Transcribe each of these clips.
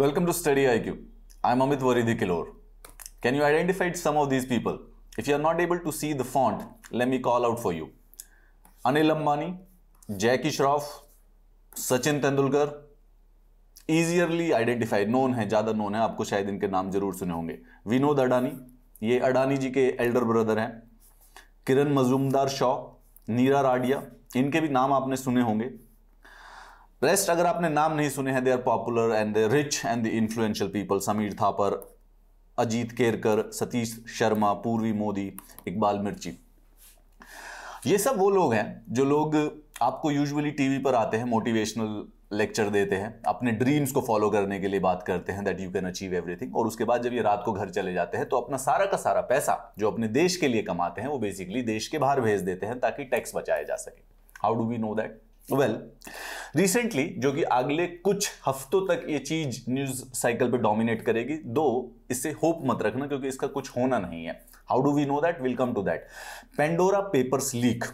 Welcome to Study IQ. I'm Amit Varidhi Kilor. Can you identify some of these people? If you are not able to see the font, let me call out for you. Anil Ambani, Jackie Shroff, Sachin Tendulkar, easily identified, known है ज़्यादा known है आपको शायद इनके नाम जरूर सुने होंगे Vinod Adani, ये Adani जी के elder brother हैं Kiran Mazumdar Shaw, Neera Radia, इनके भी नाम आपने सुने होंगे रेस्ट अगर आपने नाम नहीं सुने हैं they are popular and they rich and the influential people Sameer Thapar Ajit Kerkar Satish Sharma Purvi Modi Iqbal मिर्ची ये सब वो लोग हैं जो लोग आपको यूजुअली टीवी पर आते हैं मोटिवेशनल लेक्चर देते हैं अपने ड्रीम्स को फॉलो करने के लिए बात करते हैं that you can achieve everything और उसके बाद जब ये रात को घर चले जाते हैं तो अपना सारा का सारा पैसा जो अपने देश के लिए कमाते हैं वो बेसिकली देश के बाहर भेज देते हैं ताकि टैक्स बचाया जा सके how do we know that well well, recently जो कि अगले कुछ हफ्तों तक ये चीज न्यूज साइकिल पे डोमिनेट करेगी दो इससे होप मत रखना क्योंकि इसका कुछ होना नहीं है how do we know that will come to that Pandora papers leak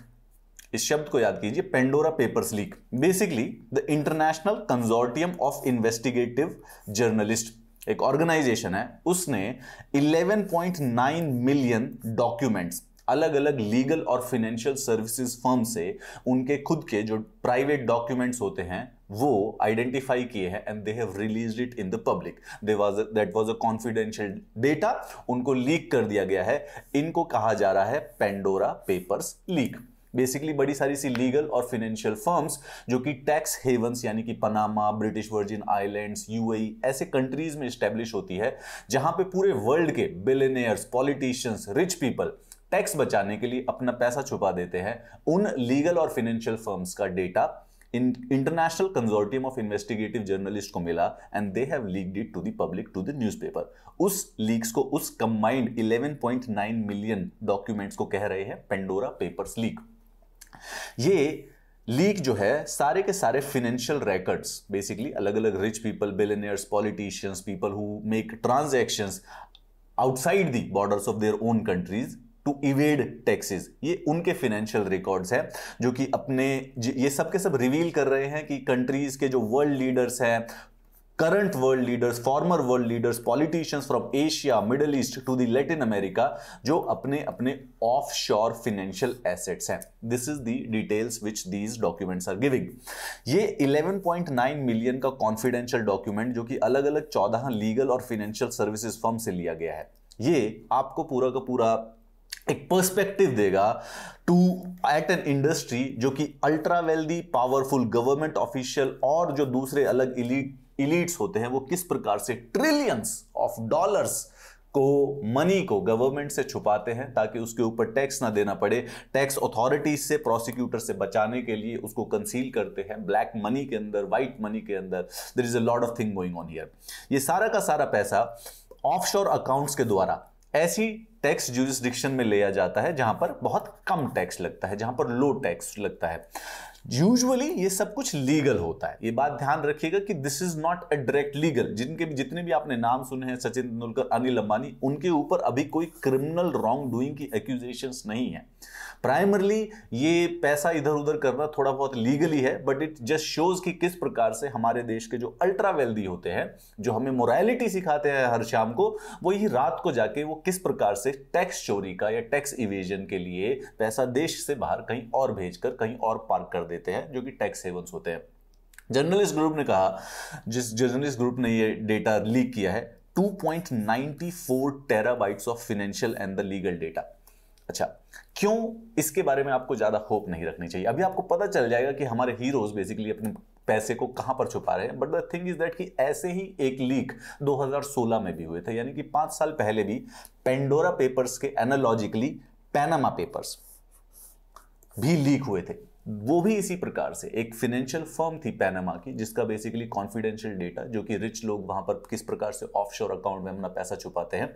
इस शब्द को याद कीजिए Pandora papers leak basically the international consortium of investigative journalist एक ऑर्गेनाइजेशन है उसने 11.9 मिलियन डॉक्यूमेंट्स अलग अलग लीगल और फिनेंशियल सर्विसेज फर्म से उनके खुद के जो प्राइवेट डॉक्यूमेंट्स होते हैं वो आइडेंटिफाई किए हैं and they have release it in the public that was a confidential data उनको लीक कर दिया गया है इनको कहा जा रहा है पेंडोरा पेपर्स लीक बेसिकली बड़ी सारी सी लीगल और फाइनेंशियल फर्म्स जो कि टैक्स हेवंस यानी कि Panama British Virgin Islands UAE ऐसे कंट्रीज में स्टैब्लिश होती है जहां पे पूरे वर्ल्ड के billionaires politicians rich people tax बचाने के लिए अपना पैसा छुपा देते हैं उन लीगल और फाइनेंशियल फर्म्स का data international consortium of investigative journalist को मिला and they have leak it to the public to the newspaper उस लीक्स को उस कंबाइंड 11.9 मिलियन डॉक्यूमेंट्स को कह रहे हैं पेंडोरा पेपर्स लीक ये लीक जो है सारे के सारे फिनेंशियल रिकॉर्ड्स बेसिकली अलग अलग rich people billionaires politicians people who make transaction outside the borders of their own countries to evade taxes ये उनके फाइनेंशियल रिकॉर्ड्स हैं जो कि अपने ये सब के सब रिवील कर रहे हैं कि कंट्रीज के जो वर्ल्ड लीडर्स हैं current world leaders former world leaders politicians from Asia Middle East to the Latin America जो अपने अपने ऑफ शोर फिनेंशियल एसेट्स हैं this is the details which these documents are giving ये 11.9 million का confidential document जो कि अलग अलग चौदह लीगल और फिनेंशियल सर्विसेज फर्म से लिया गया है ये आपको पूरा का पूरा एक पर्सपेक्टिव देगा टू एट एन इंडस्ट्री जो कि ultra wealthy powerful government official और जो दूसरे अलग इलीट इलीट्स होते हैं वो किस प्रकार से ट्रिलियंस ऑफ डॉलर्स को मनी को गवर्नमेंट से छुपाते हैं ताकि उसके ऊपर टैक्स ना देना पड़े टैक्स अथॉरिटीज से प्रोसिक्यूटर से बचाने के लिए उसको कंसील करते हैं ब्लैक मनी के अंदर व्हाइट मनी के अंदर there is a lot of thing going on here ये सारा का सारा पैसा ऑफशोर अकाउंट्स के द्वारा ऐसी टैक्स जूरिस्डिक्शन में लिया जाता है जहां पर बहुत कम टैक्स लगता है जहां पर लो टैक्स लगता है यूजुअली ये सब कुछ लीगल होता है ये बात ध्यान रखिएगा कि this is not a direct legal जिनके भी जितने भी आपने नाम सुने हैं सचिन तेंदुलकर अनिल अंबानी उनके ऊपर अभी कोई क्रिमिनल रॉन्ग डूइंग की एक्यूजेशन नहीं है प्राइमरली ये पैसा इधर उधर करना थोड़ा बहुत लीगली है बट इट जस्ट शोज कि किस प्रकार से हमारे देश के जो अल्ट्रा वेल्दी होते हैं जो हमें मोरालिटी सिखाते हैं हर शाम को वो ही रात को जाके वो किस प्रकार से टैक्स चोरी का या टैक्स इवेजन के लिए पैसा देश से बाहर कहीं और भेजकर कहीं और पार्क कर देते हैं जो कि टैक्स हेवंस होते हैं जर्नलिस्ट ग्रुप ने कहा जिस जर्नलिस्ट ग्रुप ने ये डेटा लीक किया है 2.94 terabytes of financial and the legal data अच्छा क्यों इसके बारे में आपको ज़्यादा होप नहीं रखनी चाहिए अभी आपको पता चल जाएगा कि हमारे हीरोज़ बेसिकली अपने पैसे को कहां पर छुपा रहे हैं but the thing is that कि ऐसे ही एक लीक 2016 में भी हुए थे यानी कि पांच साल पहले भी पेंडोरा पेपर्स के एनालॉजिकली पैनामा पेपर्स भी लीक हुए थे वो भी इसी प्रकार से एक फिनेंशियल फर्म थी पैनामा की जिसका बेसिकली कॉन्फिडेंशियल डेटा जो कि रिच लोग वहां पर किस प्रकार से ऑफशोर अकाउंट में अपना पैसा छुपाते हैं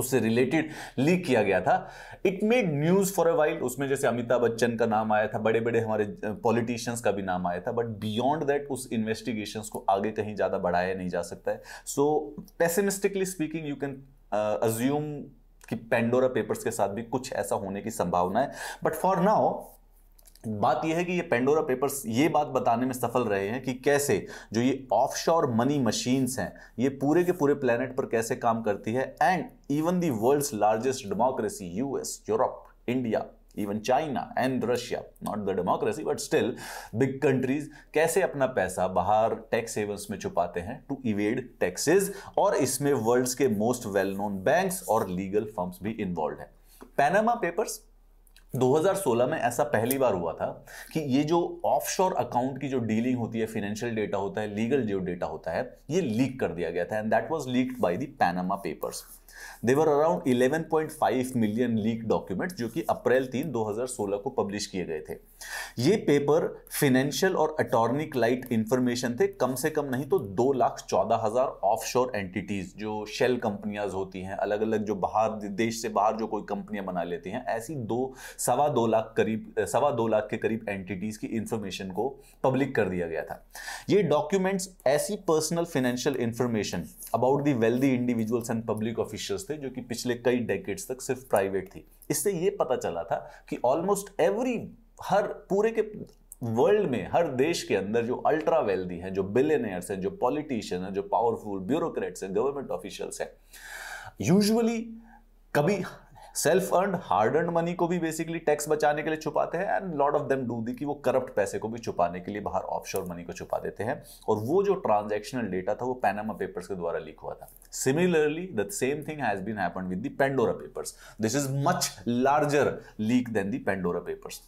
उससे रिलेटेड लीक किया गया था it made news for a while उसमें जैसे अमिताभ बच्चन का नाम आया था बड़े बड़े हमारे पॉलिटिशियंस का भी नाम आया था बट बियॉन्ड दैट उस इन्वेस्टिगेशन को आगे कहीं ज़्यादा बढ़ाया नहीं जा सकता है so pessimistically speaking you can assume कि पेंडोरा पेपर्स के साथ भी कुछ ऐसा होने की संभावना है बट फॉर नाउ बात यह है कि ये पेंडोरा पेपर्स ये बात बताने में सफल रहे हैं कि कैसे जो ये ऑफशोर मनी मशीन्स हैं ये पूरे के पूरे प्लेनेट पर कैसे काम करती है and even the world's largest democracy US Europe India even China and Russia not the democracy but still big countries कैसे अपना पैसा बाहर टैक्स सेवन्स में छुपाते हैं टू इवेड टैक्सेस और इसमें वर्ल्ड्स के मोस्ट वेल नोन बैंक्स और लीगल फर्म्स भी इन्वॉल्व हैं पैनामा पेपर्स 2016 में ऐसा पहली बार हुआ था कि ये जो ऑफशोर अकाउंट की जो डीलिंग होती है फिनेंशियल डेटा होता है लीगल जो डेटा होता है ये लीक कर दिया गया था and that was leaked by the Panama papers there were around 11.5 million leak documents जो कि अप्रैल तीन 2016 को पब्लिश किए गए थे ये पेपर फिनेंशियल और अटॉर्निक लाइट इंफॉर्मेशन थे कम से कम नहीं तो दो लाख चौदह हजार ऑफ एंटिटीज जो शेल कंपनियां होती हैं अलग अलग जो बाहर देश से बाहर जो कोई कंपनियां बना लेती हैं ऐसी दो सवा दो लाख करीब सवा दो लाख के करीब एंटिटीज की इंफॉर्मेशन को पब्लिक कर दिया गया था ये डॉक्यूमेंट्स ऐसी personal financial information about the wealthy individuals and public office dishes थे जो कि पिछले कई डेकेड्स तक सिर्फ प्राइवेट थी इससे ये पता चला था कि ऑलमोस्ट एवरी हर पूरे के वर्ल्ड में हर देश के अंदर जो अल्ट्रा वेल्दी हैं जो बिलियनियर्स हैं जो पॉलिटिशियन हैं जो पावरफुल ब्यूरोक्रेट्स हैं गवर्नमेंट ऑफिशियल्स हैं यूजुअली कभी self earn hard earn money को भी बेसिकली टैक्स बचाने के लिए छुपाते हैं and lot of them do the कि वो करप्ट पैसे को भी छुपाने के लिए बाहर ऑफशोर मनी को छुपा देते हैं और वो जो ट्रांजेक्शनल डेटा था वो पैनामा पेपर्स के द्वारा लीक हुआ था similarly the same thing has been happen with the Pandora papers this is much larger leak than the Pandora papers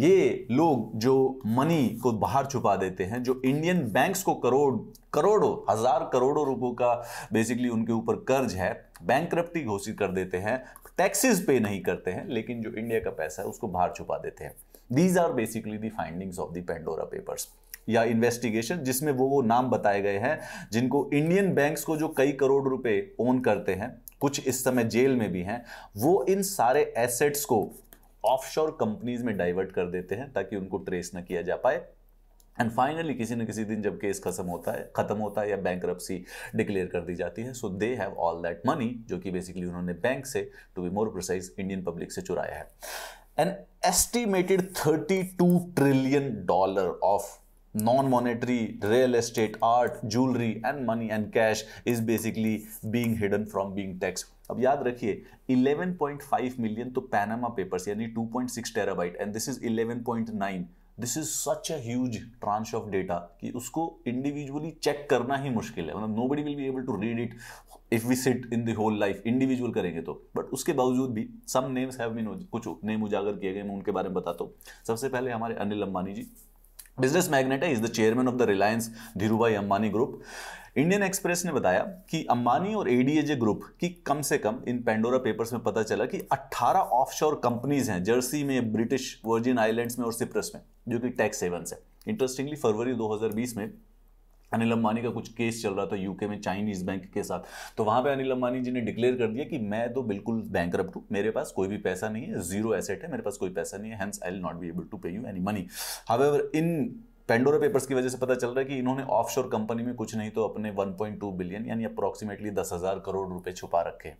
ये लोग जो मनी को बाहर छुपा देते हैं जो इंडियन बैंक्स को करोड़ करोड़ों हजार करोड़ों रुपयों का बेसिकली उनके ऊपर कर्ज है बैंक घोषित कर देते हैं टैक्सेस पे नहीं करते हैं लेकिन जो इंडिया का पैसा है उसको बाहर छुपा देते हैं these are basically the findings of the Pandora papers या इन्वेस्टिगेशन जिसमें वो वो नाम बताए गए हैं जिनको इंडियन बैंक्स को जो कई करोड़ रुपए ओन करते हैं कुछ इस समय जेल में भी हैं वो इन सारे एसेट्स को ऑफशोर कंपनीज में डाइवर्ट कर देते हैं ताकि उनको ट्रेस ना किया जा पाए एंड फाइनली किसी न किसी दिन जब केस खत्म होता है ख़त्म होता है या बैंक डिक्लेयर कर दी जाती है so they have all that money जो कि बेसिकली उन्होंने बैंक से to be more precise Indian public से चुराया है an estimated 32 trillion dollar of non monetary real estate art jewellery and money and cash is basically being hidden from being tax अब याद रखिए 11.5 मिलियन तो Panama papers यानी 2.6 terabyte and this is 11.9 this is such a huge tranche of data कि उसको individually check करना ही मुश्किल है मतलब nobody will be able to read it if we sit in the whole life individual करेंगे तो बट उसके बावजूद भी सम नेम्स हैव बीन कुछ नेम उजागर किए गए मैं उनके बारे में बताता हूँ सबसे पहले हमारे अनिल अंबानी जी बिजनेस मैग्नेट है is the chairman of the Reliance Dhirubhai Ambani group Indian Express ने बताया कि अंबानी और एडीएजे ग्रुप की कम से कम इन पेंडोरा पेपर्स में पता चला कि 18 ऑफशोर कंपनीज हैं जर्सी में ब्रिटिश वर्जिन आइलैंड्स में और सिप्रस में जो कि टैक्स सेवन है इंटरेस्टिंगली फरवरी 2020 में अनिल अंबानी का कुछ केस चल रहा था यूके में चाइनीज बैंक के साथ तो वहां पे अनिल अंबानी जी ने डिक्लेयर कर दिया कि मैं तो बिल्कुल बैंक हूँ मेरे पास कोई भी पैसा नहीं है जीरो एसेट है मेरे पास कोई पैसा नहीं है hence I will not be able to pay you any money however in Pandora papers की वजह से पता चल रहा है कि इन्होंने ऑफशोर कंपनी में कुछ नहीं तो अपने 1.2 बिलियन यानी अप्रोक्सीमेटली दस हजार करोड़ रुपए छुपा रखे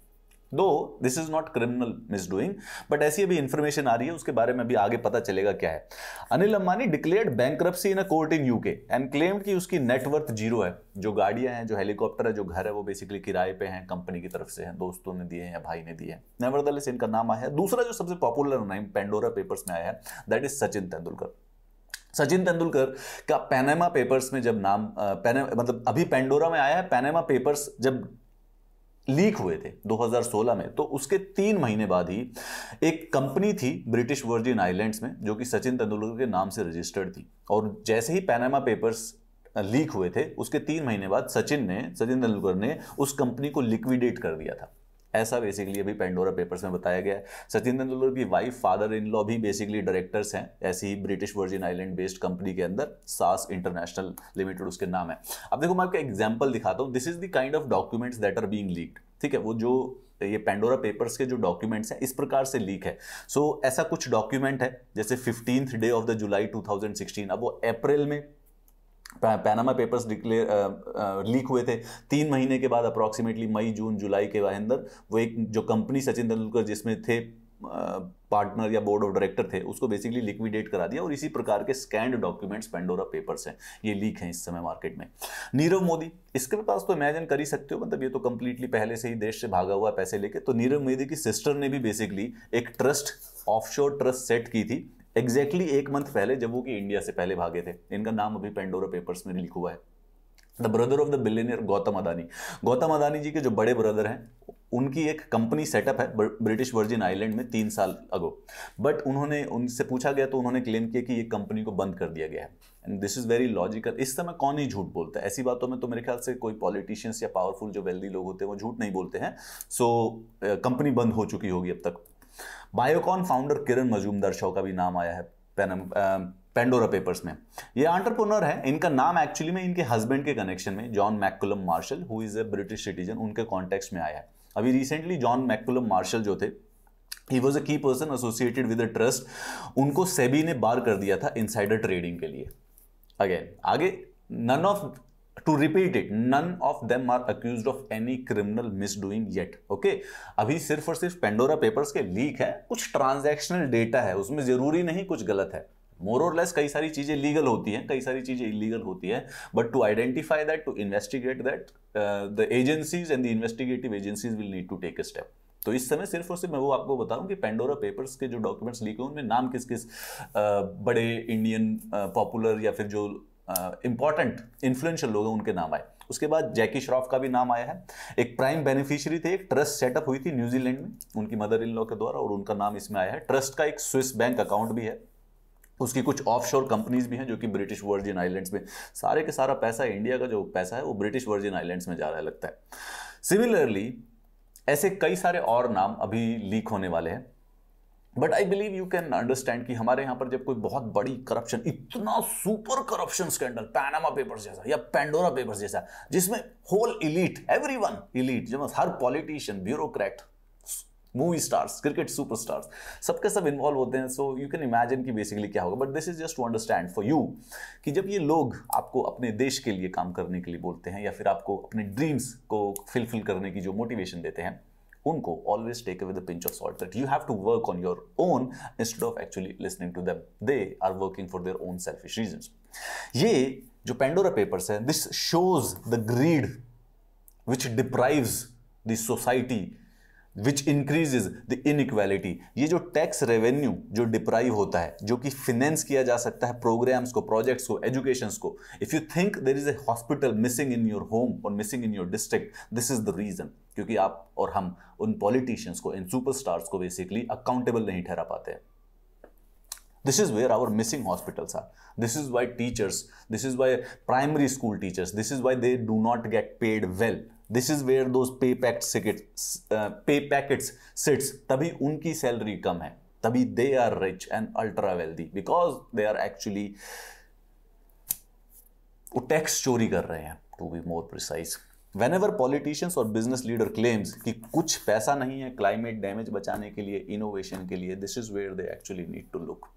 दो this is not criminal misdoing but ऐसी अभी इंफॉर्मेशन आ रही है उसके बारे में भी आगे पता चलेगा क्या है Anil Ambani declared bank in a court in UK and claim की उसकी नेटवर्थ जीरो है जो गाड़ियां हैं जो हेलीकॉप्टर है जो घर है वो बेसिकली किराए पे हैं कंपनी की तरफ से हैं दोस्तों ने दिए हैं भाई ने दिए हैं नेवरदलेस इनका नाम आया है दूसरा जो सबसे पॉपुलर नाम पेंडोरा पेपर्स में आया है दैट इज सचिन तेंदुलकर सचिन तेंदुलकर का पैनेमा पेपर्स में जब नाम पैने मतलब अभी पेंडोरा में आया है पैनेमा पेपर्स जब लीक हुए थे 2016 में तो उसके तीन महीने बाद ही एक कंपनी थी ब्रिटिश वर्जिन आइलैंड्स में जो कि सचिन तेंदुलकर के नाम से रजिस्टर्ड थी और जैसे ही पैनामा पेपर्स लीक हुए थे उसके तीन महीने बाद सचिन ने सचिन तेंदुलकर ने उस कंपनी को लिक्विडेट कर दिया था ऐसा बेसिकली अभी पेंडोरा पेपर्स में बताया गया है सचिन तेंदुलकर की वाइफ फादर इन लॉ भी बेसिकली डायरेक्टर्स हैं ऐसी ही British Virgin Island based company के अंदर सास इंटरनेशनल लिमिटेड उसके नाम है अब देखो मैं आपको एग्जाम्पल दिखाता हूँ this is the kind of documents that are being leak ठीक है वो जो ये पेंडोरा पेपर्स के जो डॉक्यूमेंट्स हैं इस प्रकार से लीक है सो so, ऐसा कुछ डॉक्यूमेंट है जैसे fifteenth day of the July 2016 अब वो अप्रैल में पैनामा पेपर्स डिक्लेयर लीक हुए थे तीन महीने के बाद अप्रॉक्सीमेटली मई जून जुलाई के अंदर वो एक जो कंपनी सचिन तेंदुलकर जिसमें थे पार्टनर या बोर्ड ऑफ डायरेक्टर थे उसको बेसिकली लिक्विडेट करा दिया और इसी प्रकार के स्कैंड डॉक्यूमेंट्स पेंडोरा पेपर्स हैं ये लीक हैं इस समय मार्केट में नीरव मोदी इसके पास तो इमेजिन कर ही सकते हो मतलब ये तो कंप्लीटली पहले से ही देश से भागा हुआ पैसे लेके तो नीरव मोदी की सिस्टर ने भी बेसिकली एक ट्रस्ट ऑफशोर ट्रस्ट सेट की थी एग्जैक्टली exactly एक मंथ पहले जब वो कि इंडिया से पहले भागे थे इनका नाम अभी पेंडोरा पेपर्स में लिखा हुआ है the brother of the billionaire Gautam Adani Gautam Adani ji के जो बड़े ब्रदर हैं उनकी एक कंपनी सेटअप है ब्रिटिश वर्जिन आइलैंड में तीन साल अगो बट उन्होंने उनसे पूछा गया तो उन्होंने क्लेम किया कि ये कंपनी को बंद कर दिया गया है and this is very logical इस समय कौन ही झूठ बोलता है ऐसी बातों में तो मेरे ख्याल से कोई पॉलिटिशियंस या पावरफुल जो वेल्दी लोग होते हैं वो झूठ नहीं बोलते हैं सो कंपनी बंद हो चुकी होगी अब तक बायोकॉन फाउंडर किरण मजूमदार शो का भी नाम आया है पेंडोरा पेपर्स में ये आंटरप्रोनर है इनका नाम एक्चुअली में इनके हस्बैंड के कनेक्शन में John McCallum Marshall who is a British citizen उनके कॉन्टेक्स्ट में आया है अभी रिसेंटली जॉन मैकुलम मार्शल जो थे ही was a key person associated with a trust उनको सेबी ने बार कर दिया था इनसाइडर ट्रेडिंग के लिए अगेन आगे none of to repeat it none of them are accuse of any criminal misdoing yet okay अभी सिर्फ और सिर्फ पेंडोरा पेपर्स के लीक है कुछ ट्रांजैक्शनल डेटा है उसमें जरूरी नहीं कुछ गलत है मोर और लेस कई सारी चीज़ें लीगल होती हैं कई सारी चीज़ें इलीगल होती हैं but to identify that to investigate that the agencies and the investigative agencies will need to take a step तो इस समय सिर्फ और सिर्फ मैं वो आपको बता रहा कि पेंडोरा पेपर्स के जो डॉक्यूमेंट्स लीक हैं उनमें नाम किस किस uh, बड़े इंडियन पॉपुलर uh, या फिर जो इंपॉर्टेंट इन्फ्लुएंशियल लोग हैं उनके नाम आए उसके बाद जैकी श्रॉफ का भी नाम आया है एक प्राइम बेनिफिशियरी थे एक ट्रस्ट सेटअप हुई थी न्यूजीलैंड में उनकी मदर इन लॉ के द्वारा और उनका नाम इसमें आया है ट्रस्ट का एक स्विस बैंक अकाउंट भी है उसकी कुछ ऑफशोर कंपनीज भी हैं जो कि ब्रिटिश वर्जिन आइलैंड्स में सारे के सारा पैसा इंडिया का जो पैसा है वो ब्रिटिश वर्जिन आइलैंड्स में जा रहा है लगता है सिमिलरली ऐसे कई सारे और नाम अभी लीक होने वाले हैं but I believe you can understand कि हमारे यहाँ पर जब कोई बहुत बड़ी करप्शन इतना super corruption scandal Panama papers जैसा या पेंडोरा पेपर्स जैसा जिसमें whole elite everyone elite जब हर politician bureaucrat movie stars cricket super stars सबके सब इन्वॉल्व होते हैं सो यू कैन इमेजिन कि बेसिकली क्या होगा but this is just to understand for you कि जब ये लोग आपको अपने देश के लिए काम करने के लिए बोलते हैं या फिर आपको अपने ड्रीम्स को फिलफिल करने की जो मोटिवेशन देते हैं उनको always take away the pinch of salt that you have to work on your own instead of actually listening to them they are working for their own selfish reasons ये जो Pandora papers है this shows the greed which deprives the society which increases the inequality ये जो tax revenue जो deprive होता है जो कि फिनेंस किया जा सकता है प्रोग्राम्स को प्रोजेक्ट्स को एजुकेशन को if you think there is a hospital missing in your home और missing in your district this is the reason क्योंकि आप और हम उन पॉलिटिशियंस को इन सुपरस्टार्स को बेसिकली अकाउंटेबल नहीं ठहरा पाते this is where our missing hospitals are this is why teachers this is why primary school teachers this is why they do not get paid well this is where those पे packet पे packets sits तभी उनकी salary कम है तभी they are rich and ultra wealthy because they are actually वो tax चोरी कर रहे हैं to be more precise whenever politicians और बिजनेस लीडर क्लेम्स कि कुछ पैसा नहीं है क्लाइमेट डैमेज बचाने के लिए इनोवेशन के लिए this is where they actually need to look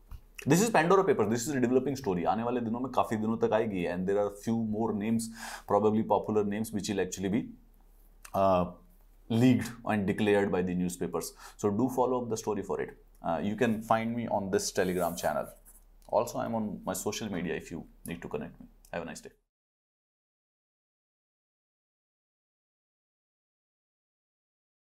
this is Pandora paper this is developing story आने वाले दिनों में काफी दिनों तक आएगी and there are few more names probably popular names which will actually be leaked and declared by the newspapers so do follow up the story for it you can find me on this Telegram channel also I am on my social media you need to connect me. Have a nice day